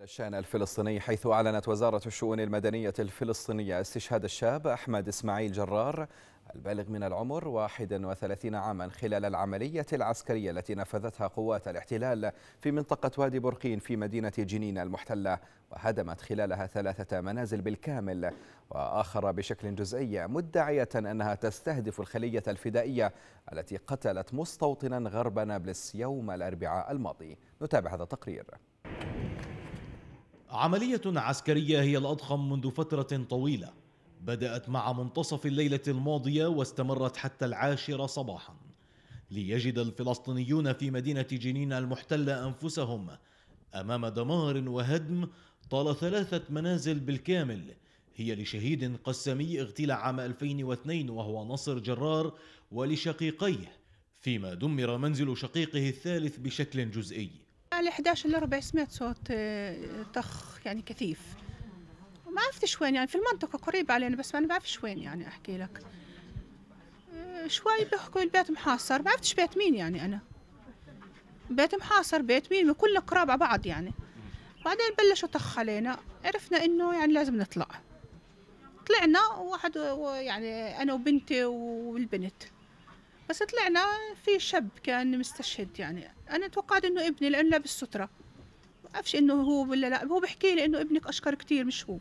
الشان الفلسطيني حيث أعلنت وزارة الشؤون المدنية الفلسطينية استشهاد الشاب أحمد إسماعيل جرار البالغ من العمر 31 عاما خلال العملية العسكرية التي نفذتها قوات الاحتلال في منطقة وادي برقين في مدينة جنين المحتلة وهدمت خلالها ثلاثة منازل بالكامل وآخر بشكل جزئي مدعية أنها تستهدف الخلية الفدائية التي قتلت مستوطنا غرب نابلس يوم الأربعاء الماضي نتابع هذا التقرير عملية عسكرية هي الأضخم منذ فترة طويلة بدأت مع منتصف الليلة الماضية واستمرت حتى العاشرة صباحا ليجد الفلسطينيون في مدينة جنين المحتلة أنفسهم أمام دمار وهدم طال ثلاثة منازل بالكامل هي لشهيد قسمي اغتيل عام 2002 وهو نصر جرار ولشقيقيه فيما دمر منزل شقيقه الثالث بشكل جزئي حوالي 11 ل 400 صوت آه، طخ يعني كثيف ما عرفتش وين يعني في المنطقة قريبة علينا بس أنا ما بعرفش وين يعني أحكي لك آه، شوي بيحكوا البيت محاصر ما عرفتش بيت مين يعني أنا بيت محاصر بيت مين كل قراب على بعض يعني بعدين بلشوا طخ علينا عرفنا إنه يعني لازم نطلع طلعنا وواحد يعني أنا وبنتي والبنت بس طلعنا في شاب كان مستشهد يعني انا توقعت انه ابني لانه لابس ستره بعرفش انه هو ولا لا هو بحكي لي انه ابنك اشكر كثير مش هو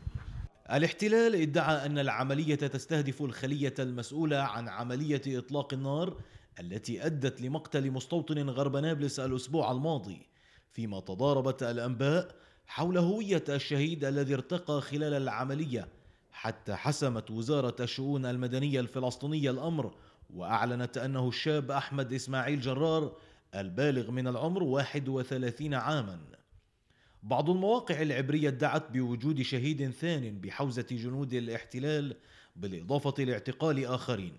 الاحتلال ادعى ان العمليه تستهدف الخليه المسؤوله عن عمليه اطلاق النار التي ادت لمقتل مستوطن غرب نابلس الاسبوع الماضي فيما تضاربت الانباء حول هويه الشهيد الذي ارتقى خلال العمليه حتى حسمت وزاره الشؤون المدنيه الفلسطينيه الامر وأعلنت أنه الشاب أحمد إسماعيل جرار البالغ من العمر 31 عاما بعض المواقع العبرية ادعت بوجود شهيد ثان بحوزة جنود الاحتلال بالإضافة لاعتقال آخرين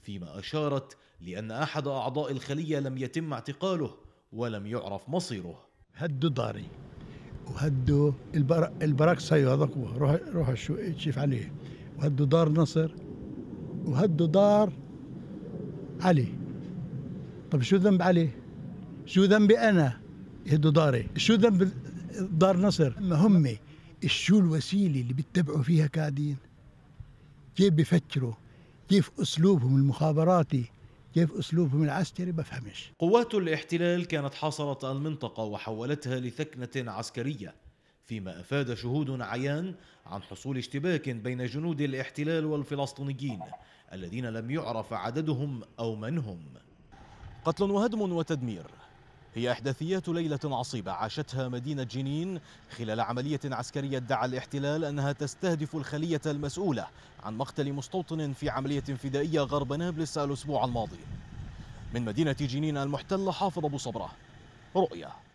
فيما أشارت لأن أحد أعضاء الخلية لم يتم اعتقاله ولم يعرف مصيره هدوا داري وهدوا البر... البراك هذاك روح روح شوف عليه وهدوا دار نصر وهدوا دار علي طب شو ذنب علي شو ذنبي انا يهدوا داري شو ذنب دار نصر هم شو الوسيله اللي بيتبعوا فيها قاعدين كيف بيفكروا كيف اسلوبهم المخابراتي كيف اسلوبهم العسكري بفهمش قوات الاحتلال كانت حاصرت المنطقه وحولتها لثكنه عسكريه فيما أفاد شهود عيان عن حصول اشتباك بين جنود الاحتلال والفلسطينيين الذين لم يعرف عددهم أو من هم قتل وهدم وتدمير هي إحداثيات ليلة عصيبة عاشتها مدينة جنين خلال عملية عسكرية ادعى الاحتلال أنها تستهدف الخلية المسؤولة عن مقتل مستوطن في عملية فدائية غرب نابلس الأسبوع الماضي من مدينة جنين المحتلة حافظ أبو صبرة رؤية